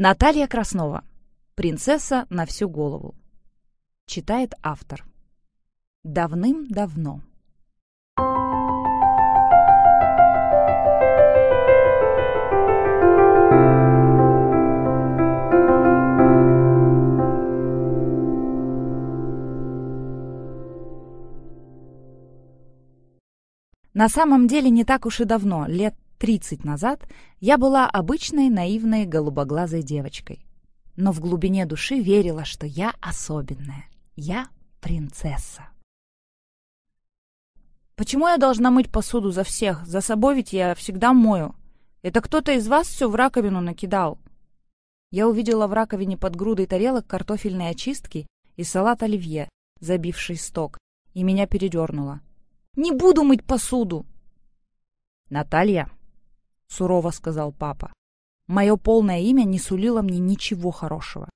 Наталья Краснова. «Принцесса на всю голову». Читает автор. Давным-давно. На самом деле не так уж и давно, лет 30 назад я была обычной наивной голубоглазой девочкой. Но в глубине души верила, что я особенная. Я принцесса. Почему я должна мыть посуду за всех? За собой ведь я всегда мою. Это кто-то из вас все в раковину накидал. Я увидела в раковине под грудой тарелок картофельные очистки и салат оливье, забивший сток, и меня передернуло. «Не буду мыть посуду!» «Наталья, — сурово сказал папа. «Мое полное имя не сулило мне ничего хорошего.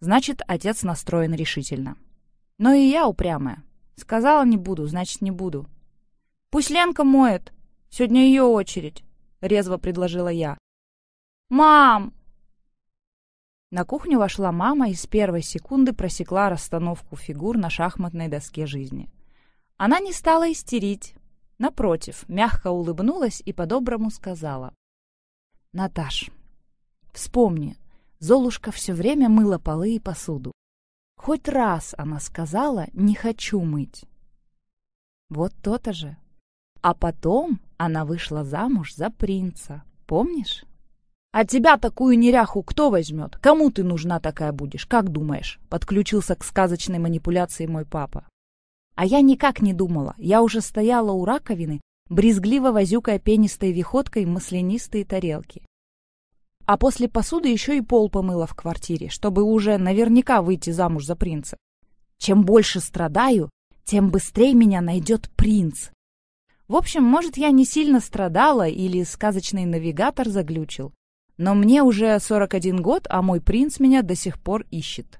Значит, отец настроен решительно. Но и я упрямая. Сказала не буду, значит, не буду». «Пусть Ленка моет. Сегодня ее очередь», — резво предложила я. «Мам!» На кухню вошла мама и с первой секунды просекла расстановку фигур на шахматной доске жизни. Она не стала истерить. Напротив, мягко улыбнулась и по-доброму сказала. Наташ, вспомни, Золушка все время мыла полы и посуду. Хоть раз она сказала «не хочу мыть». Вот то-то же. А потом она вышла замуж за принца, помнишь? «А тебя такую неряху кто возьмет? Кому ты нужна такая будешь? Как думаешь?» Подключился к сказочной манипуляции мой папа. А я никак не думала. Я уже стояла у раковины брезгливо возюкая пенистой виходкой маслянистые тарелки. А после посуды еще и пол помыла в квартире, чтобы уже наверняка выйти замуж за принца. Чем больше страдаю, тем быстрее меня найдет принц. В общем, может, я не сильно страдала или сказочный навигатор заглючил. Но мне уже 41 год, а мой принц меня до сих пор ищет.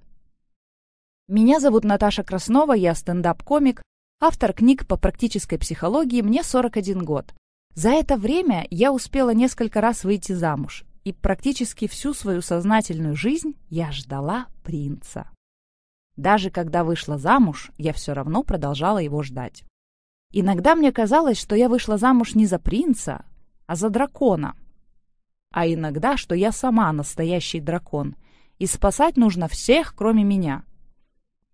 Меня зовут Наташа Краснова, я стендап-комик, автор книг по практической психологии, мне 41 год. За это время я успела несколько раз выйти замуж, и практически всю свою сознательную жизнь я ждала принца. Даже когда вышла замуж, я все равно продолжала его ждать. Иногда мне казалось, что я вышла замуж не за принца, а за дракона. А иногда, что я сама настоящий дракон, и спасать нужно всех, кроме меня.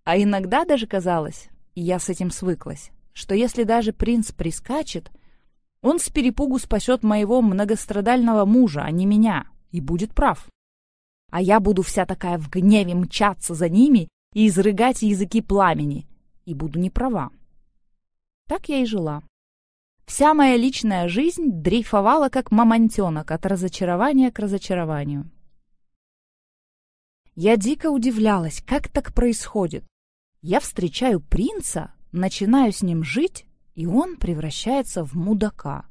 А иногда даже казалось, я с этим свыклась, что если даже принц прискачет, он с перепугу спасет моего многострадального мужа, а не меня, и будет прав. А я буду вся такая в гневе мчаться за ними и изрыгать языки пламени, и буду не права. Так я и жила. Вся моя личная жизнь дрейфовала как мамонтенок от разочарования к разочарованию. Я дико удивлялась, как так происходит. Я встречаю принца, начинаю с ним жить, и он превращается в мудака.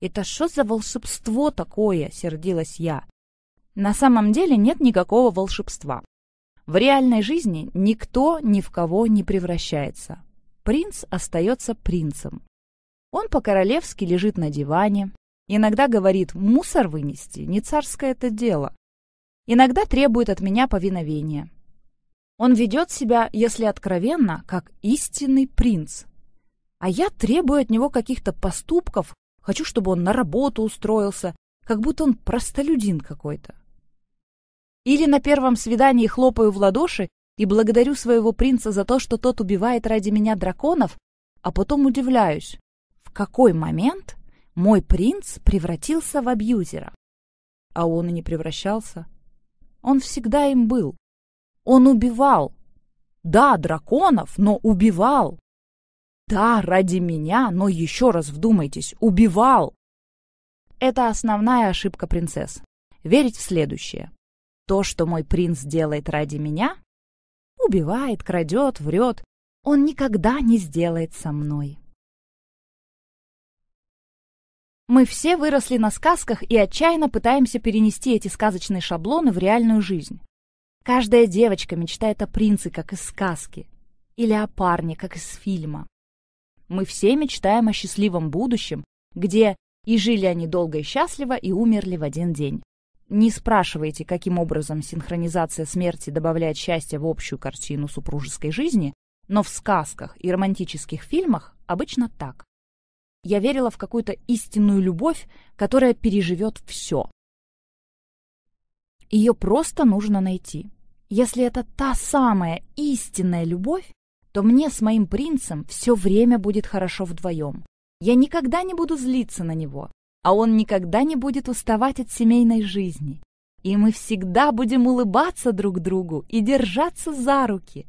«Это что за волшебство такое?» — сердилась я. На самом деле нет никакого волшебства. В реальной жизни никто ни в кого не превращается. Принц остается принцем. Он по-королевски лежит на диване, иногда говорит «мусор вынести, не царское это дело». Иногда требует от меня повиновения. Он ведет себя, если откровенно, как истинный принц. А я требую от него каких-то поступков, хочу, чтобы он на работу устроился, как будто он простолюдин какой-то. Или на первом свидании хлопаю в ладоши и благодарю своего принца за то, что тот убивает ради меня драконов, а потом удивляюсь, в какой момент мой принц превратился в абьюзера. А он и не превращался. Он всегда им был. Он убивал. Да, драконов, но убивал. Да, ради меня, но еще раз вдумайтесь, убивал. Это основная ошибка принцесс. Верить в следующее. То, что мой принц делает ради меня, убивает, крадет, врет, он никогда не сделает со мной. Мы все выросли на сказках и отчаянно пытаемся перенести эти сказочные шаблоны в реальную жизнь. Каждая девочка мечтает о принце, как из сказки, или о парне, как из фильма. Мы все мечтаем о счастливом будущем, где и жили они долго и счастливо, и умерли в один день. Не спрашивайте, каким образом синхронизация смерти добавляет счастье в общую картину супружеской жизни, но в сказках и романтических фильмах обычно так. Я верила в какую-то истинную любовь, которая переживет все. Ее просто нужно найти. Если это та самая истинная любовь, то мне с моим принцем все время будет хорошо вдвоем. Я никогда не буду злиться на него, а он никогда не будет уставать от семейной жизни. И мы всегда будем улыбаться друг другу и держаться за руки.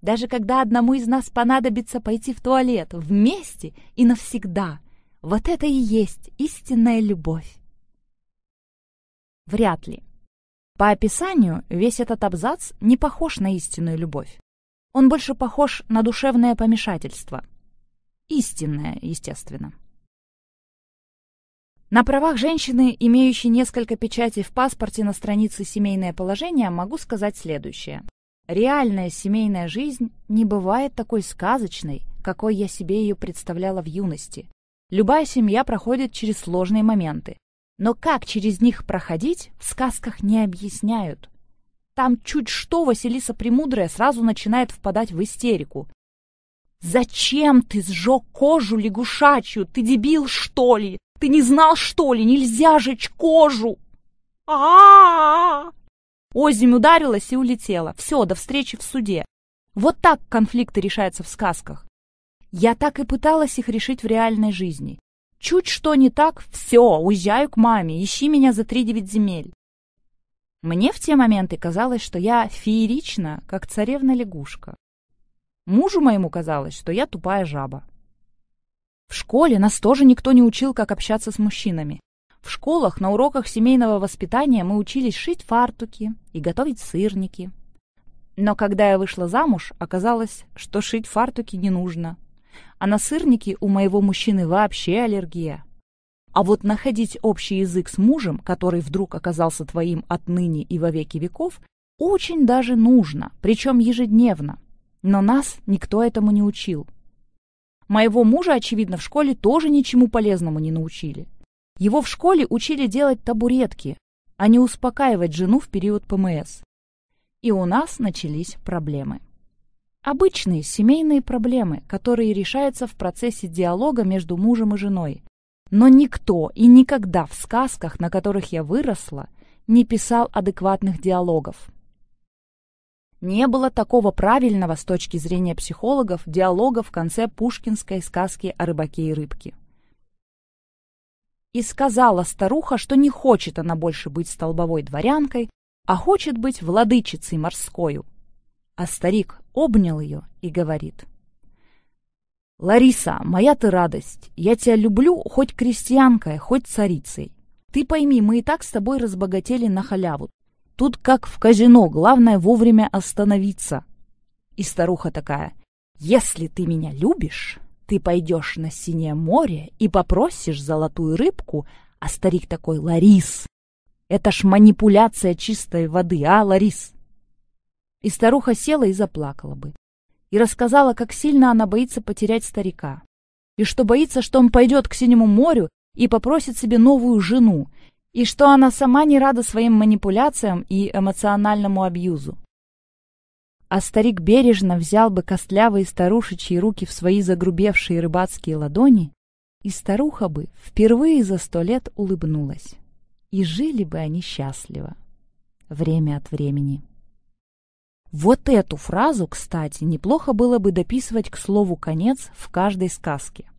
Даже когда одному из нас понадобится пойти в туалет вместе и навсегда. Вот это и есть истинная любовь. Вряд ли. По описанию, весь этот абзац не похож на истинную любовь. Он больше похож на душевное помешательство. Истинное, естественно. На правах женщины, имеющей несколько печатей в паспорте на странице «Семейное положение», могу сказать следующее. Реальная семейная жизнь не бывает такой сказочной, какой я себе ее представляла в юности. Любая семья проходит через сложные моменты. Но как через них проходить, в сказках не объясняют. Там чуть что Василиса Премудрая сразу начинает впадать в истерику. «Зачем ты сжег кожу лягушачью? Ты дебил, что ли? Ты не знал, что ли? Нельзя жечь кожу!» а, -а, -а, Озимь ударилась и улетела. Все, до встречи в суде. Вот так конфликты решаются в сказках. Я так и пыталась их решить в реальной жизни. Чуть что не так, все, уезжаю к маме, ищи меня за три девять земель. Мне в те моменты казалось, что я феерична, как царевна-лягушка. Мужу моему казалось, что я тупая жаба. В школе нас тоже никто не учил, как общаться с мужчинами. В школах на уроках семейного воспитания мы учились шить фартуки и готовить сырники. Но когда я вышла замуж, оказалось, что шить фартуки не нужно, а на сырники у моего мужчины вообще аллергия. А вот находить общий язык с мужем, который вдруг оказался твоим отныне и во веки веков, очень даже нужно, причем ежедневно. Но нас никто этому не учил. Моего мужа, очевидно, в школе тоже ничему полезному не научили. Его в школе учили делать табуретки, а не успокаивать жену в период ПМС. И у нас начались проблемы. Обычные семейные проблемы, которые решаются в процессе диалога между мужем и женой. Но никто и никогда в сказках, на которых я выросла, не писал адекватных диалогов. Не было такого правильного с точки зрения психологов диалога в конце пушкинской сказки о рыбаке и рыбке. И сказала старуха, что не хочет она больше быть столбовой дворянкой, а хочет быть владычицей морскою. А старик обнял ее и говорит. «Лариса, моя ты радость. Я тебя люблю хоть крестьянкой, хоть царицей. Ты пойми, мы и так с тобой разбогатели на халяву. Тут как в казино, главное вовремя остановиться». И старуха такая. «Если ты меня любишь, ты пойдешь на Синее море и попросишь золотую рыбку, а старик такой, Ларис, это ж манипуляция чистой воды, а, Ларис? И старуха села и заплакала бы. И рассказала, как сильно она боится потерять старика. И что боится, что он пойдет к Синему морю и попросит себе новую жену. И что она сама не рада своим манипуляциям и эмоциональному абьюзу. А старик бережно взял бы костлявые старушечьи руки в свои загрубевшие рыбацкие ладони, и старуха бы впервые за сто лет улыбнулась. И жили бы они счастливо. Время от времени. Вот эту фразу, кстати, неплохо было бы дописывать к слову «конец» в каждой сказке.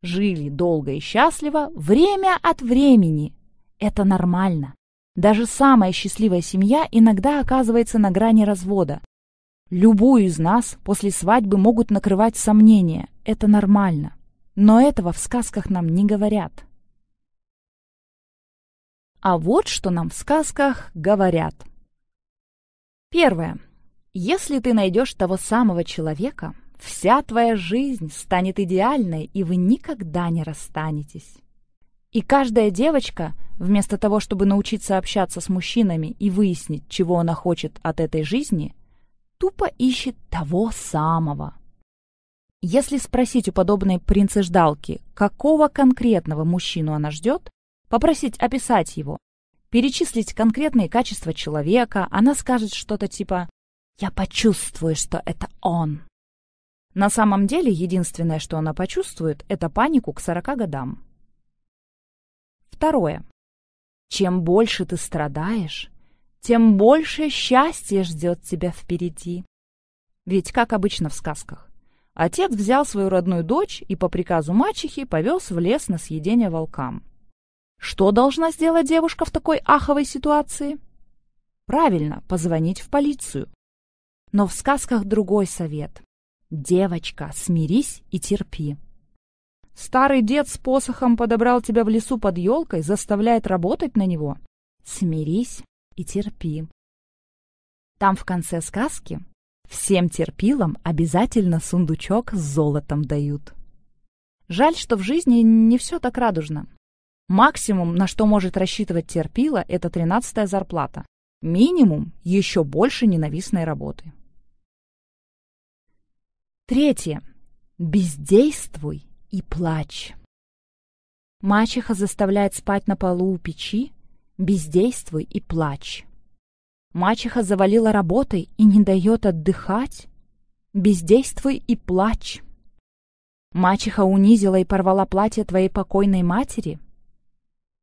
Жили долго и счастливо, время от времени. Это нормально. Даже самая счастливая семья иногда оказывается на грани развода. Любую из нас после свадьбы могут накрывать сомнения. Это нормально. Но этого в сказках нам не говорят. А вот что нам в сказках говорят. Первое. Если ты найдешь того самого человека, вся твоя жизнь станет идеальной, и вы никогда не расстанетесь. И каждая девочка, вместо того, чтобы научиться общаться с мужчинами и выяснить, чего она хочет от этой жизни, тупо ищет того самого. Если спросить у подобной принцы какого конкретного мужчину она ждет, попросить описать его, перечислить конкретные качества человека, она скажет что-то типа «Я почувствую, что это он». На самом деле, единственное, что она почувствует, это панику к 40 годам. Второе. Чем больше ты страдаешь, тем больше счастья ждет тебя впереди. Ведь, как обычно в сказках, отец взял свою родную дочь и по приказу мачехи повез в лес на съедение волкам – что должна сделать девушка в такой аховой ситуации? Правильно, позвонить в полицию. Но в сказках другой совет. Девочка, смирись и терпи. Старый дед с посохом подобрал тебя в лесу под елкой, заставляет работать на него. Смирись и терпи. Там в конце сказки всем терпилам обязательно сундучок с золотом дают. Жаль, что в жизни не все так радужно. Максимум, на что может рассчитывать терпила, это 13-я зарплата. Минимум – еще больше ненавистной работы. Третье. Бездействуй и плачь. Мачеха заставляет спать на полу у печи. Бездействуй и плачь. Мачеха завалила работой и не дает отдыхать. Бездействуй и плачь. Мачеха унизила и порвала платье твоей покойной матери.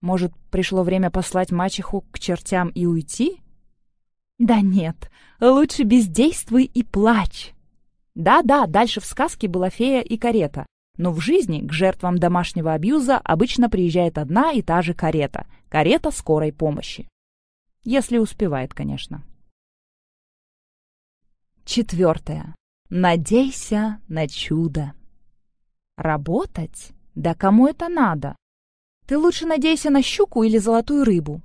Может, пришло время послать мачеху к чертям и уйти? Да нет, лучше бездействуй и плачь. Да-да, дальше в сказке была фея и карета. Но в жизни к жертвам домашнего абьюза обычно приезжает одна и та же карета. Карета скорой помощи. Если успевает, конечно. Четвертое. Надейся на чудо. Работать? Да кому это надо? Ты лучше надейся на щуку или золотую рыбу,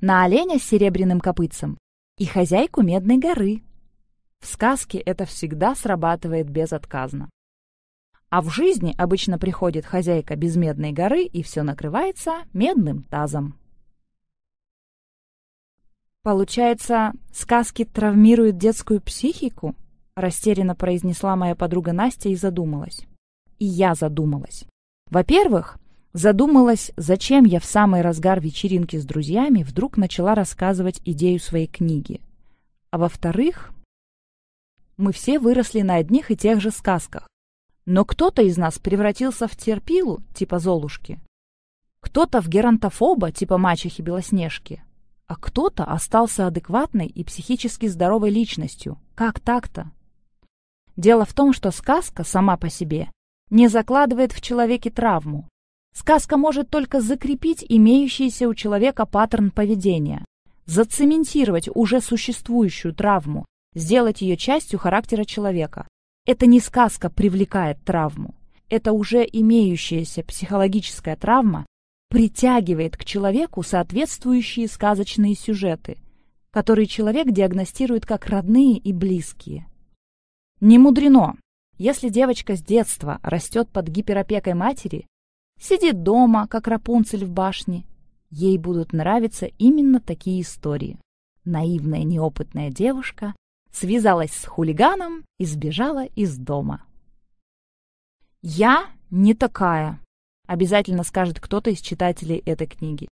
на оленя с серебряным копытцем и хозяйку Медной горы. В сказке это всегда срабатывает безотказно. А в жизни обычно приходит хозяйка без Медной горы и все накрывается медным тазом. Получается, сказки травмируют детскую психику? Растерянно произнесла моя подруга Настя и задумалась. И я задумалась. Во-первых, Задумалась, зачем я в самый разгар вечеринки с друзьями вдруг начала рассказывать идею своей книги. А во-вторых, мы все выросли на одних и тех же сказках. Но кто-то из нас превратился в терпилу, типа Золушки. Кто-то в геронтофоба, типа мачехи Белоснежки. А кто-то остался адекватной и психически здоровой личностью. Как так-то? Дело в том, что сказка сама по себе не закладывает в человеке травму, Сказка может только закрепить имеющийся у человека паттерн поведения, зацементировать уже существующую травму, сделать ее частью характера человека. Это не сказка привлекает травму. Это уже имеющаяся психологическая травма притягивает к человеку соответствующие сказочные сюжеты, которые человек диагностирует как родные и близкие. Не мудрено. Если девочка с детства растет под гиперопекой матери, Сидит дома, как Рапунцель в башне. Ей будут нравиться именно такие истории. Наивная неопытная девушка связалась с хулиганом и сбежала из дома. «Я не такая», — обязательно скажет кто-то из читателей этой книги.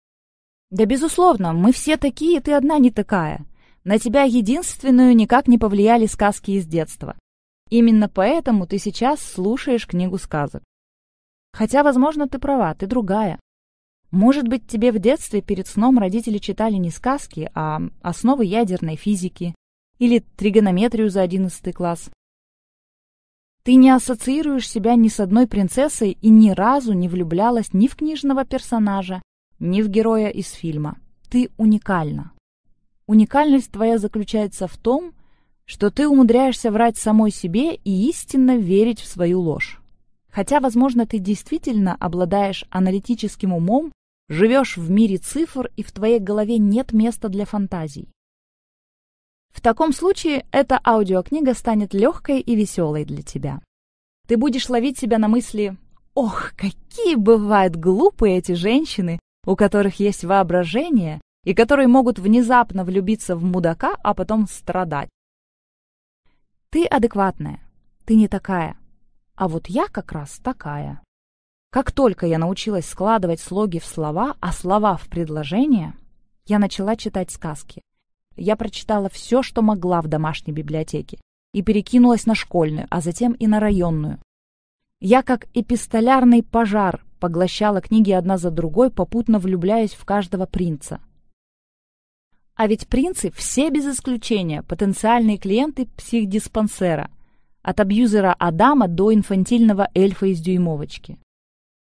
«Да, безусловно, мы все такие, ты одна не такая. На тебя единственную никак не повлияли сказки из детства. Именно поэтому ты сейчас слушаешь книгу сказок. Хотя, возможно, ты права, ты другая. Может быть, тебе в детстве перед сном родители читали не сказки, а основы ядерной физики или тригонометрию за одиннадцатый класс. Ты не ассоциируешь себя ни с одной принцессой и ни разу не влюблялась ни в книжного персонажа, ни в героя из фильма. Ты уникальна. Уникальность твоя заключается в том, что ты умудряешься врать самой себе и истинно верить в свою ложь. Хотя, возможно, ты действительно обладаешь аналитическим умом, живешь в мире цифр и в твоей голове нет места для фантазий. В таком случае эта аудиокнига станет легкой и веселой для тебя. Ты будешь ловить себя на мысли «Ох, какие бывают глупые эти женщины, у которых есть воображение и которые могут внезапно влюбиться в мудака, а потом страдать». Ты адекватная, ты не такая, а вот я как раз такая. Как только я научилась складывать слоги в слова, а слова в предложения, я начала читать сказки. Я прочитала все, что могла в домашней библиотеке, и перекинулась на школьную, а затем и на районную. Я как эпистолярный пожар поглощала книги одна за другой, попутно влюбляясь в каждого принца. А ведь принцы все без исключения потенциальные клиенты психдиспансера – от абьюзера Адама до инфантильного эльфа из дюймовочки.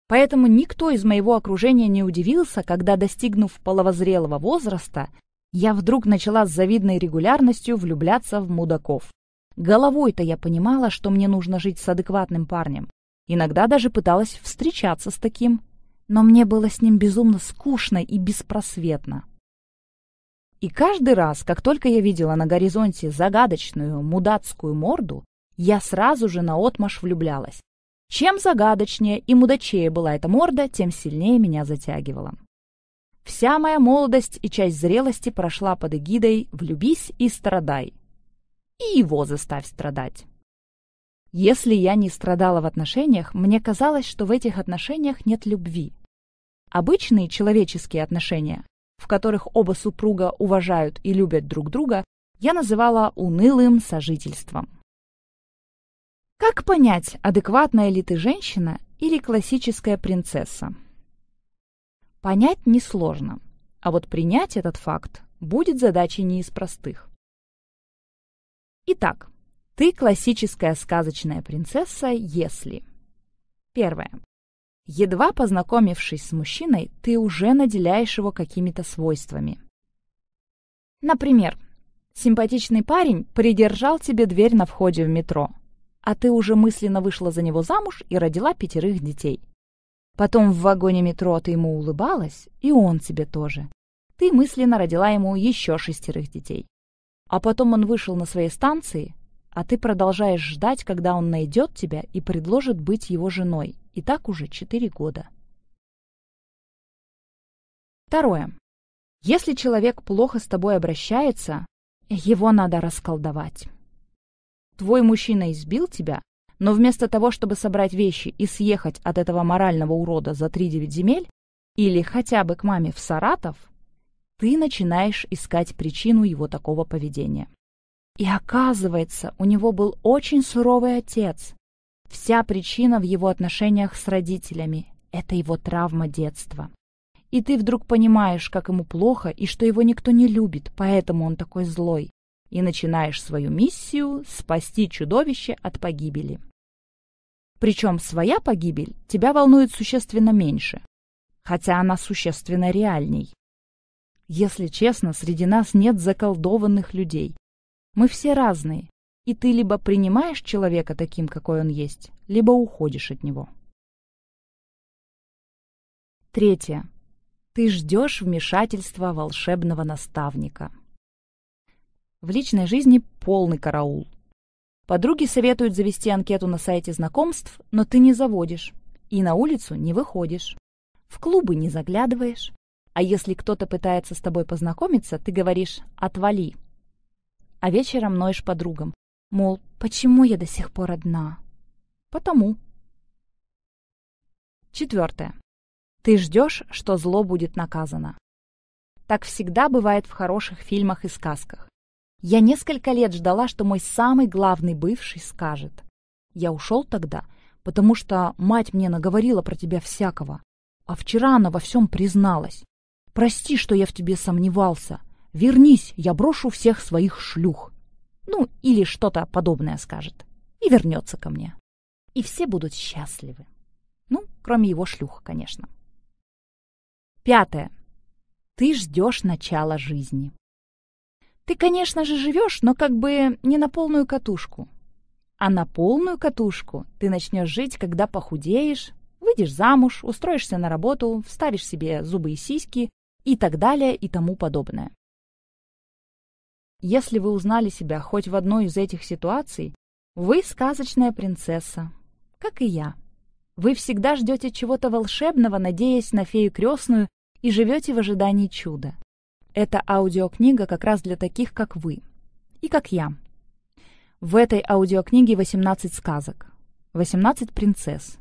Поэтому никто из моего окружения не удивился, когда, достигнув половозрелого возраста, я вдруг начала с завидной регулярностью влюбляться в мудаков. Головой-то я понимала, что мне нужно жить с адекватным парнем. Иногда даже пыталась встречаться с таким. Но мне было с ним безумно скучно и беспросветно. И каждый раз, как только я видела на горизонте загадочную мудацкую морду, я сразу же наотмашь влюблялась. Чем загадочнее и мудачее была эта морда, тем сильнее меня затягивала. Вся моя молодость и часть зрелости прошла под эгидой «влюбись и страдай». И его заставь страдать. Если я не страдала в отношениях, мне казалось, что в этих отношениях нет любви. Обычные человеческие отношения, в которых оба супруга уважают и любят друг друга, я называла унылым сожительством. Как понять, адекватная ли ты женщина или классическая принцесса? Понять несложно, а вот принять этот факт будет задачей не из простых. Итак, ты классическая сказочная принцесса, если... Первое. Едва познакомившись с мужчиной, ты уже наделяешь его какими-то свойствами. Например, симпатичный парень придержал тебе дверь на входе в метро, а ты уже мысленно вышла за него замуж и родила пятерых детей. Потом в вагоне метро ты ему улыбалась, и он тебе тоже. Ты мысленно родила ему еще шестерых детей. А потом он вышел на своей станции, а ты продолжаешь ждать, когда он найдет тебя и предложит быть его женой. И так уже четыре года. Второе. Если человек плохо с тобой обращается, его надо расколдовать. Твой мужчина избил тебя, но вместо того, чтобы собрать вещи и съехать от этого морального урода за 3-9 земель, или хотя бы к маме в Саратов, ты начинаешь искать причину его такого поведения. И оказывается, у него был очень суровый отец. Вся причина в его отношениях с родителями – это его травма детства. И ты вдруг понимаешь, как ему плохо и что его никто не любит, поэтому он такой злой и начинаешь свою миссию спасти чудовище от погибели. Причем своя погибель тебя волнует существенно меньше, хотя она существенно реальней. Если честно, среди нас нет заколдованных людей. Мы все разные, и ты либо принимаешь человека таким, какой он есть, либо уходишь от него. Третье. Ты ждешь вмешательства волшебного наставника. В личной жизни полный караул. Подруги советуют завести анкету на сайте знакомств, но ты не заводишь. И на улицу не выходишь. В клубы не заглядываешь. А если кто-то пытается с тобой познакомиться, ты говоришь «отвали». А вечером ноешь подругам. Мол, почему я до сих пор одна? Потому. Четвертое. Ты ждешь, что зло будет наказано. Так всегда бывает в хороших фильмах и сказках. Я несколько лет ждала, что мой самый главный бывший скажет. Я ушел тогда, потому что мать мне наговорила про тебя всякого. А вчера она во всем призналась. Прости, что я в тебе сомневался. Вернись, я брошу всех своих шлюх. Ну, или что-то подобное скажет. И вернется ко мне. И все будут счастливы. Ну, кроме его шлюх, конечно. Пятое. Ты ждешь начала жизни. Ты, конечно же, живешь, но как бы не на полную катушку. А на полную катушку ты начнешь жить, когда похудеешь, выйдешь замуж, устроишься на работу, вставишь себе зубы и сиськи и так далее и тому подобное. Если вы узнали себя хоть в одной из этих ситуаций, вы сказочная принцесса, как и я. Вы всегда ждете чего-то волшебного, надеясь на фею крестную, и живете в ожидании чуда. Эта аудиокнига как раз для таких, как вы. И как я. В этой аудиокниге 18 сказок, 18 принцесс,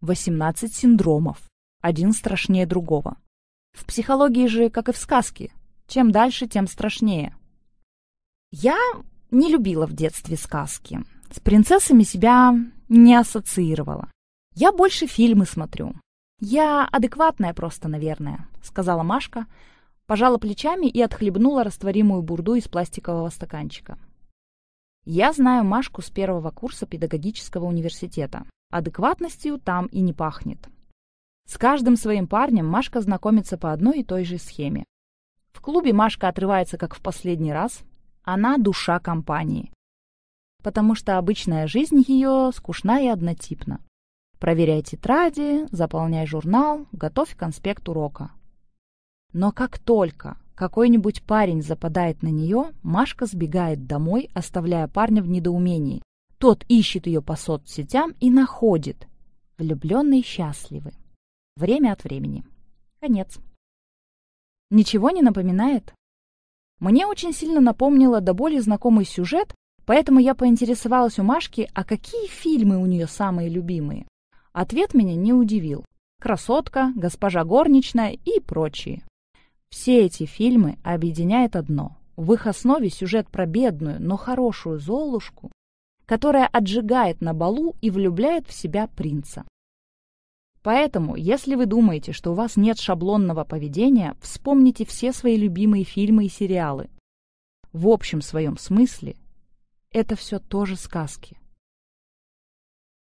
18 синдромов, один страшнее другого. В психологии же, как и в сказке, чем дальше, тем страшнее. Я не любила в детстве сказки. С принцессами себя не ассоциировала. Я больше фильмы смотрю. Я адекватная просто, наверное, сказала Машка, пожала плечами и отхлебнула растворимую бурду из пластикового стаканчика. Я знаю Машку с первого курса педагогического университета. Адекватностью там и не пахнет. С каждым своим парнем Машка знакомится по одной и той же схеме. В клубе Машка отрывается как в последний раз. Она душа компании. Потому что обычная жизнь ее скучна и однотипна. Проверяй тетради, заполняй журнал, готовь конспект урока. Но как только какой-нибудь парень западает на нее, Машка сбегает домой, оставляя парня в недоумении. Тот ищет ее по соцсетям и находит. Влюбленные счастливы. Время от времени. Конец. Ничего не напоминает? Мне очень сильно напомнило до боли знакомый сюжет, поэтому я поинтересовалась у Машки, а какие фильмы у нее самые любимые. Ответ меня не удивил. «Красотка», «Госпожа горничная» и прочие. Все эти фильмы объединяет одно. В их основе сюжет про бедную, но хорошую Золушку, которая отжигает на балу и влюбляет в себя принца. Поэтому, если вы думаете, что у вас нет шаблонного поведения, вспомните все свои любимые фильмы и сериалы. В общем своем смысле это все тоже сказки.